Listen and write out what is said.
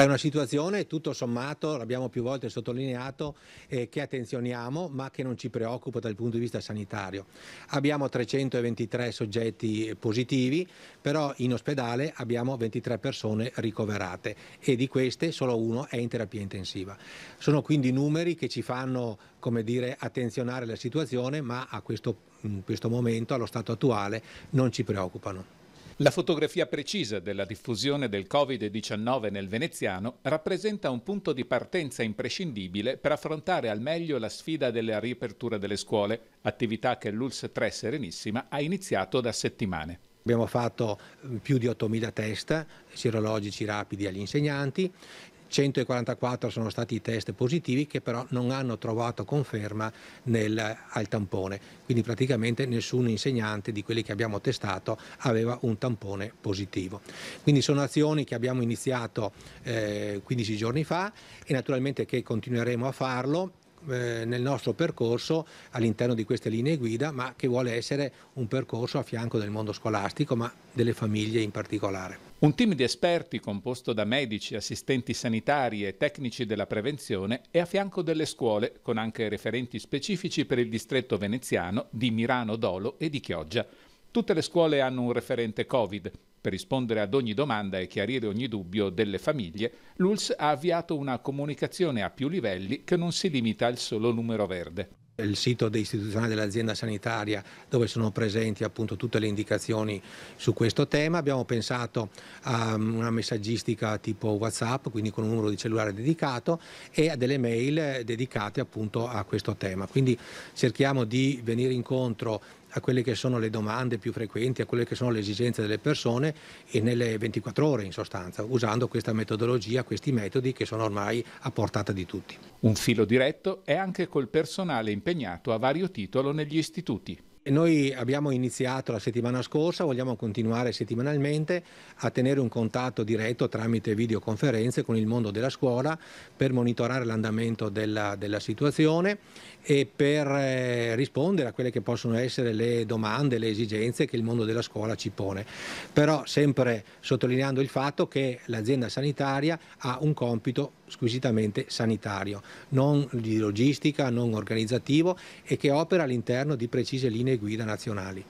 È una situazione, tutto sommato, l'abbiamo più volte sottolineato, eh, che attenzioniamo ma che non ci preoccupa dal punto di vista sanitario. Abbiamo 323 soggetti positivi, però in ospedale abbiamo 23 persone ricoverate e di queste solo uno è in terapia intensiva. Sono quindi numeri che ci fanno come dire, attenzionare la situazione ma a questo, in questo momento, allo stato attuale, non ci preoccupano. La fotografia precisa della diffusione del Covid-19 nel veneziano rappresenta un punto di partenza imprescindibile per affrontare al meglio la sfida della riapertura delle scuole, attività che l'ULS 3 Serenissima ha iniziato da settimane. Abbiamo fatto eh, più di 8.000 test sierologici rapidi agli insegnanti, 144 sono stati i test positivi che però non hanno trovato conferma nel, al tampone, quindi praticamente nessun insegnante di quelli che abbiamo testato aveva un tampone positivo. Quindi sono azioni che abbiamo iniziato eh, 15 giorni fa e naturalmente che continueremo a farlo eh, nel nostro percorso all'interno di queste linee guida, ma che vuole essere un percorso a fianco del mondo scolastico, ma delle famiglie in particolare. Un team di esperti composto da medici, assistenti sanitari e tecnici della prevenzione è a fianco delle scuole, con anche referenti specifici per il distretto veneziano di Mirano Dolo e di Chioggia. Tutte le scuole hanno un referente Covid. Per rispondere ad ogni domanda e chiarire ogni dubbio delle famiglie, l'ULS ha avviato una comunicazione a più livelli che non si limita al solo numero verde il sito istituzionale dell'azienda sanitaria dove sono presenti appunto tutte le indicazioni su questo tema. Abbiamo pensato a um, una messaggistica tipo Whatsapp, quindi con un numero di cellulare dedicato e a delle mail dedicate appunto a questo tema. Quindi cerchiamo di venire incontro a quelle che sono le domande più frequenti, a quelle che sono le esigenze delle persone e nelle 24 ore in sostanza, usando questa metodologia, questi metodi che sono ormai a portata di tutti. Un filo diretto è anche col personale impegnato a vario titolo negli istituti noi abbiamo iniziato la settimana scorsa, vogliamo continuare settimanalmente a tenere un contatto diretto tramite videoconferenze con il mondo della scuola per monitorare l'andamento della, della, situazione e per eh, rispondere a quelle che possono essere le domande, le esigenze che il mondo della scuola ci pone. Però sempre sottolineando il fatto che l'azienda sanitaria ha un compito squisitamente sanitario, non di logistica, non organizzativo e che opera all'interno di precise linee guida nazionali.